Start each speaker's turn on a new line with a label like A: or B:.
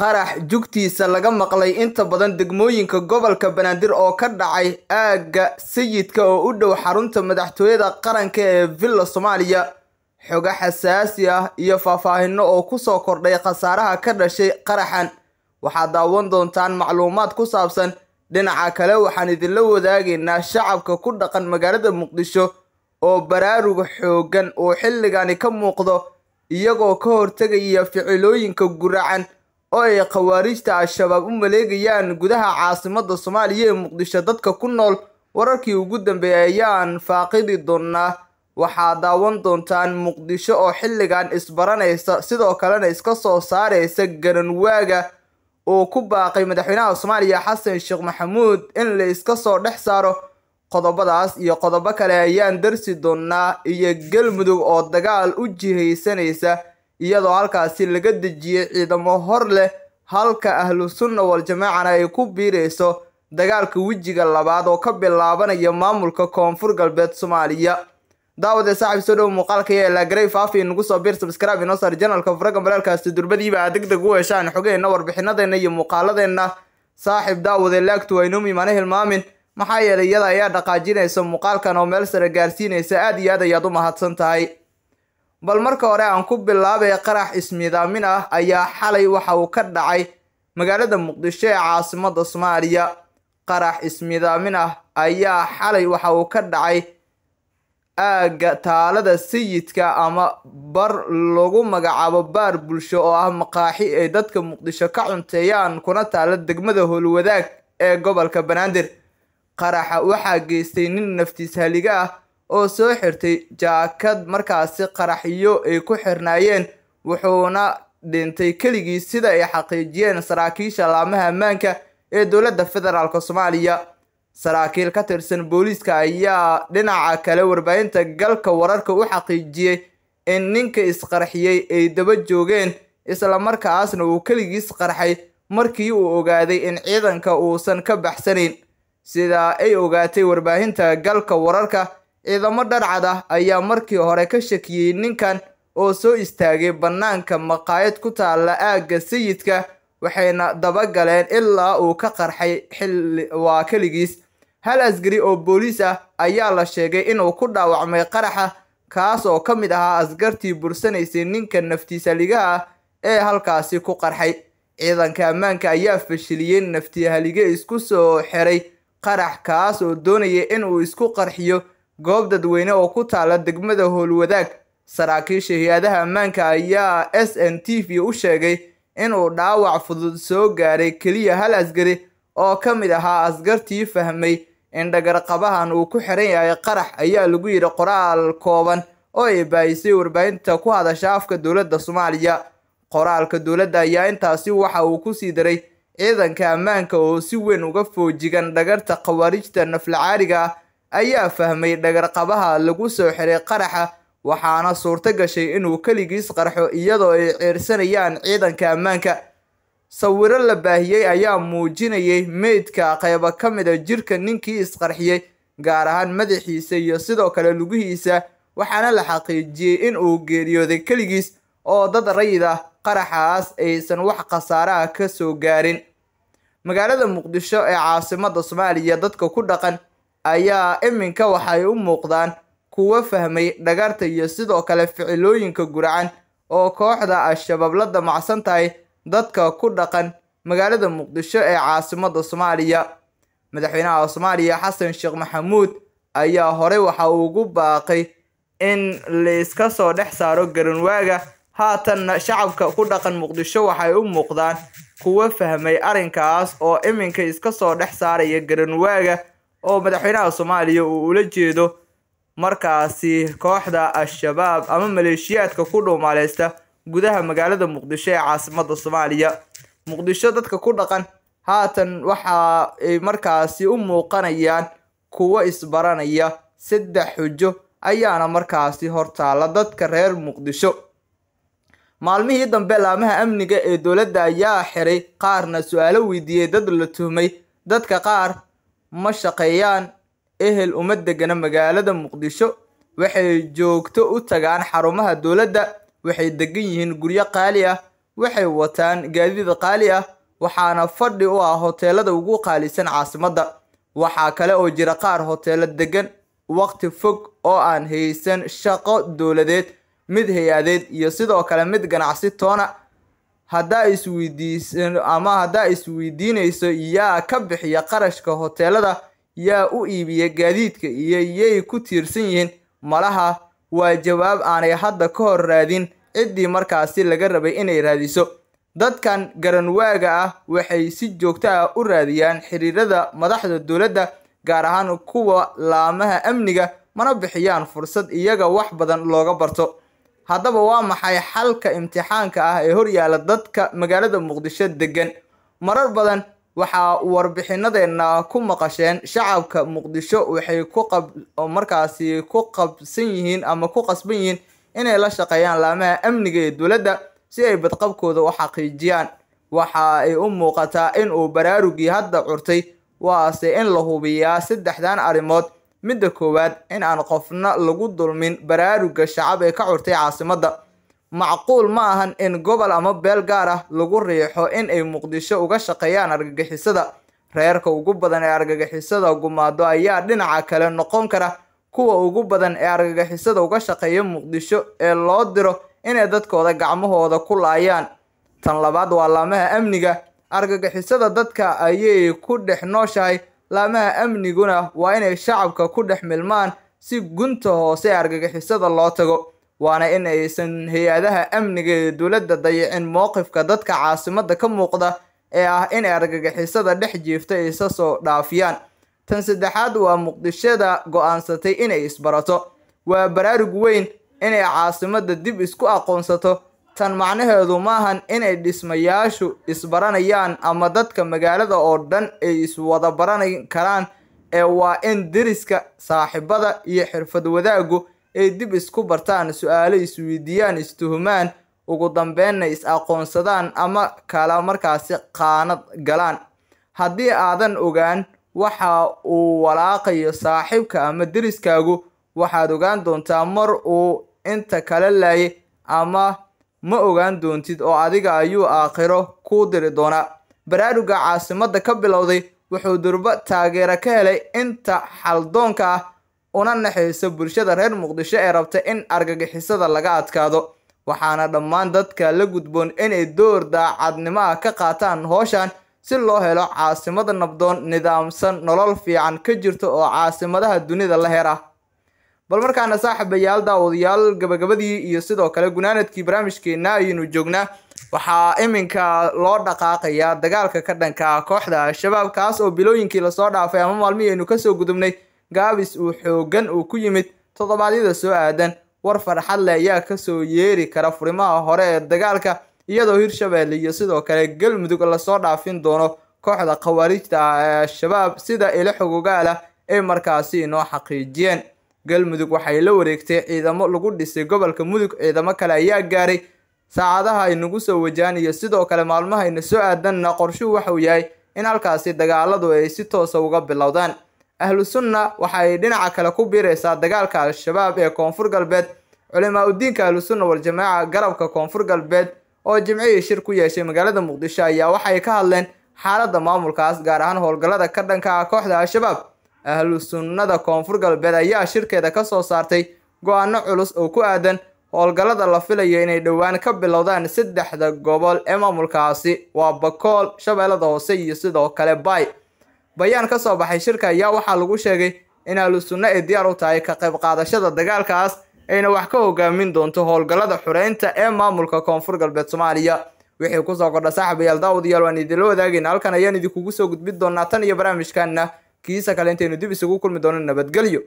A: qarax jugtiisa laga maqlay inta badan degmooyinka gobolka banaadir oo ka dhacay aagga sayidka oo u dhow xarunta madaxtooyada qaranka ee villa soomaaliya xogo xasaasi ah iyo faahfaahinno oo ku soo kordhay khasaaraha ka dhashay qaraxan waxaad daawan doontaan macluumaad ku saabsan dhinaca kale waxaan idinla wadaagaynaa shacabka ku dhaqan magaalada muqdisho oo baraaruga xooggan uu xilligani ka muuqdo iyagoo ka hortegaya ficilooyinka guracan oo ay khawaarijta al-shabaab u maleegayaan gudaha caasimadda soomaaliya ee muqdisho dadka ku nool wararkii ugu dambeeyay ayaan faaqidi doonnaa waxaad daawan doontaan muqdisho oo xilligan isbaranaysa sidoo kalena iska soo saaraysa garanwaaga uu ku baaqay madaxweynaha soomaaliya xasan sheekh maxamuud in la iska soo dhex saaro qodobadaas iyo qodobo kale ayaan darsi doonnaa iyo galmudug oo dagaal u jihaysanaysa iyadoo halkaasi laga dejiyey ciidamo hor leh halka ahlu sunna waljamaacana ay ku biirayso dagaalka wejiga labaad oo ka bilaabanaya maamulka koonfur galbeed soomaaliya daawad ee saaxib soo dhow muuqaalka iyo elaagareyf afi nagu soo biir sabskraibe inoo sar janalka furaga balaalkaasi durbadiiba aad degdeg u heshaan xogeenna warbixinadeenna iyo muuqaaladeenna saaxiib daawade laagtu waynum imaano hilmaamin maxaa yeelay iyada ayaa dhaqaajinaysa muuqaalkan oo meel sare gaarsiinaysa aad iyo aad ayaad u mahadsan tahay bal marka hore aan ku bilaabay qarax ismiidaamin ah ayaa xalay waxa uu ka dhacay magaalada muqdisho ee caasimada soomaaliya qarax ismiidaamin ah ayaa xalay waxa uu ka dhacay aagga taalada sayidka ama bar lagu magacaabo baar bulsho oo ah maqaaxi ay dadka muqdisho ka cunteeyaan kuna taala degmada howlwadaag ee gobolka banaadir qaraxa waxaa geystay nin naftiis haliga ah oo soo xirtay jaakad markaasi qaraxyo ay ku xirnaayeen wuxuuna dhintay keligii sida ay xaqiijiyeen saraakiisha laamaha ammaanka ee dowladda federaalk soomaaliya saraakiil ka tirsan booliiska ayaa dhinaca kale warbaahinta galka wararka u xaqiijiyey in ninka isqarxiyey ay daba joogeen isla markaasna uu keligiis qarxay markii uu ogaaday in ciidanka uusan ka baxsanayn sida ay ogaatay warbaahinta galka wararka ciidamo dharcad ah ayaa markii hore ka shakiyey ninkan oo soo istaagay bannaanka maqaayad ku taalla aagga sayidka waxayna daba galeen ilaa uu ka qarxay xilli waa keligiis hal asgari oo booliis ah ayaa la sheegay inuu ku dhaawacmay qaraxa kaas oo ka mid ahaa askartii bursanaysay ninka naftiisaligaha ah ee halkaasi ku qarxay ciidanka ammaanka ayaa fashiliyey naftihalige isku soo xiray qarax kaas oo doonayay inuu isku qarxiyo goob dadweyne oo ku taala degmada howlwadaag saraakiisha hay-adaha ammaanka ayaa s n t v u sheegay inuu dhaawac fudud soo gaaray keliya hal asgari oo ka mid ahaa asgartii fahmay in dhagarqabahan uu ku xiran yahay qarax ayaa lagu yidhi qoraal kooban oo ay baahisay warbaahinta ku hadasha afka dowladda soomaaliya qoraalka dowladda ayaa intaasi waxa uu ku sii daray ciidanka ammaanka oo si weyn uga foojigan dhagarta khawaarijta naflacaariga ah ayaa fahmay dhagarqabaha lagu soo xiray qaraxa waxaana suurto gashay inuu keligiis qarxo iyadoo ay ciirsanayaan ciidanka ammaanka sawiro la baahiyey ayaa muujinayay meydka qaybo ka mid a ah jirka ninkii isqarxiyey gaar ahaan madaxiisa iyo sidoo kale lugihiisa waxaana la xaqiijiyey in uu geeriyooday keligiis oo dad rayid ah qaraxaas aysan wax khasaare ah ka soo gaarin magaalada muqdisho ee caasimadda soomaaliya dadka ku dhaqan ayaa iminka waxay u muuqdaan kuwo fahmay dhagarta iyo sidoo kale ficilooyinka gurcan oo kooxda al-shabaab la damacsan tahay dadka ku dhaqan magaalada muqdisho ee caasimadda soomaaliya madaxweynaha soomaaliya xasan sheekh maxamuud ayaa horey waxa uu ugu baaqay in laiska soo dhex saaro garanwaaga haatanna shacabka ku dhaqan muqdisho waxay u muuqdaan kuwo fahmay arrinkaas oo iminka iska soo dhex saaraya garanwaaga oo madaxweynaha soomaaliya uu ula jeedo markaasi kooxda al-shabaab ama maleeshiyaadka ku dhuumaleysta gudaha magaalada muqdisho ee caasimadda soomaaliya muqdisho dadka ku dhaqan haatan waxa ay markaasi u muuqanayaan kuwo isbaranaya saddex xujo ayaana markaasi hortaala dadka reer muqdisho maalmihii dambe laamaha amniga ee dowladda ayaa xiray qaarna su-aalo weydiiyey dad la tuhmay dadka qaar ma shaqeeyaan ehel uma degana magaalada muqdisho waxay joogto u tagaan xarumaha dowladda waxay degan yihiin guryo qaali ah waxay wataan gaadiid qaali ah waxaana fadhi u ah hoteelada ugu qaalisan caasimadda waxaa kale oo jira qaar hoteelo degan waqti fog oo aan haysan shaqo dowladeed mid hay-adeed iyo sidoo kale mid ganacsi toona haddaa isweydiis ama haddaa isweydiinayso yaa ka bixiya qarashka hoteelada yaa u iibiya gaadiidka iyo yay ku tiirsan yihiin malaha waa jawaab aanay hadda ka hor raadin ciddii markaasi laga rabay inay raadiso dadkan garanwaaga ah waxay si joogto ah u raadiyaan xiriirada madaxda dowladda gaar ahaan kuwa laamaha amniga mana bixiyaan fursad iyaga wax badan looga barto haddaba waa maxay xalka imtixaanka ah ee horyaala dadka magaalada muqdisho deggan marar badan waxaa warbixinadeenna ku maqasheen shacabka muqdisho waxay markaasi ku qabsan yihiin ama ku qasban yihiin inay la shaqeeyaan laamaha amniga ee dowladda si ay badqabkooda u xaqiijiyaan waxa ay u muuqataa in uu baraarugii hadda curtay waase in la hubiyaa saddexdan arrimood midda koowaad in aan qofna lagu dulmin baraaruga shacab ee ka curtay caasimadda macquul ma ahan in gobol ama beel gaar ah lagu riixo in ay muqdisho uga shaqeeyaan argagixisada reerka ugu badan ee argagixisada gumaado ayaa dhinaca kale noqon kara kuwa ugu badan ee argagixisada uga shaqeeya muqdisho ee loo diro inay dadkooda gacmahooda ku laayaan tan labaad waa laamaha amniga argagixisada dadka ayay ku dhex nooshahay laamaha amniguna waa inay shacabka ku dhex milmaan si gunta hoose argagixisada loo tago waana in aysan hay-adaha amniga ee dowladda dayicin mowqifka dadka caasimadda ka muuqda ee ah in argagixisada dhex jiifta isa soo dhaafiyaan tan saddexaad waa muqdishada go'aansatay inay isbarato waa baraarug weyn inay caasimadda dib isku aqoonsato tan macnaheedu maahan inay dhismayaashu isbaranayaan ama dadka magaalada oo dhan ay iswada baran karaan ee waa in deriska saaxiibada iyo xirfad wadaaggu ay dib isku bartaan su'aalo aalo isweydiiyaan istuhumaan ugu dambeenna is-aqoonsadaan ama kala markaasi qaanad galaan haddii aadan ogaan waxa uu walaaqayo saaxiibka ama deriskaagu waxaad ogaan doontaa mar uu inta kala laayay ama ma ogaan doontid oo adiga ayuu aakhiro kuu diri doonaa baraaruga caasimadda ka bilowday wuxuu durbo taageero ka helay inta xaldoonka ah una naxaysa bulshada reer muqdisho ee rabta in argagixisada laga adkaado waxaana dhammaan dadka la gudboon inay door daacadnimo ah ka qaataan hooshan si loo helo caasimada nabdoon nidaamsan nolol fiican ka jirto oo caasimadaha dunida la her ah bal markaana saaxiibayaal daawadayaal gabagabadii iyo sidoo kale gunaanadkii barnaamijkeenna ayaynu joognaa waxaa iminka loo dhaqaaqayaa dagaalka ka dhanka kooxda al-shabaab kaas oo bilooyinkii lasoo dhaafay ama maalmihi aynu kasoo gudubnay gaabis uu xooggan uu ku yimid toddobaadyada soo aadan war farxadle ayaa kasoo yeeri kara furimaha hore ee dagaalka iyadoo hirshabeelle iyo sidoo kale galmudug lasoo dhaafin doono kooxda khawaarijta ah eh, ee al-shabaab sida ilo xogogaal ah ay markaasi inoo xaqiijiyeen galmudug waxay la wareegtay ciidamo lagu dhisay gobolka mudug ciidamo kale ayaa gaaray saacadaha ay nagu soo wajaanayo sidoo kale maalmahayna soo aadanna qorshuhu waxauu yahay in halkaasi dagaaladu ay si toosa ah uga bilowdaan ahlu sunna waxa ay dhinaca kale ku biiraysaa dagaalka al-shabaab ee koonfur galbeed culimaa udiinka ahlu sunna wal garabka koonfur galbeed oo jimcihii shir ku yeeshay magaalada muqdisho ayaa waxay ka hadleen xaaladda maamulkaas gaar ahaan howlgallada ka dhanka ah kooxda al-shabaab ahlu sunnada koonfur galbeed ayaa shirkeeda ka soo saartay go-aano culus oo ku aadan howlgallada la filayo inay dhowaan ka bilowdaan saddexda gobol ee maamulkaasi waa bakool shabeellada hoose iyo sidoo kale bay bayaan ka soo baxay shirka ayaa waxaa lagu sheegay in ahlu sunno ay diyaar u tahay ka qayb qaadashada dagaalkaas ayna wax ka hogaamin doonto howlgallada xureynta ee maamulka koonfur galbeed soomaaliya wixii kusoo kordha saaxiibayaal daawud yaal waan idinla wadaagayna halkan ayaan idinkugu soo gudbin doonaa tan iyo barnaamijkanna kiisa kalentaynu dib isugu kulmi doono nabadgelyo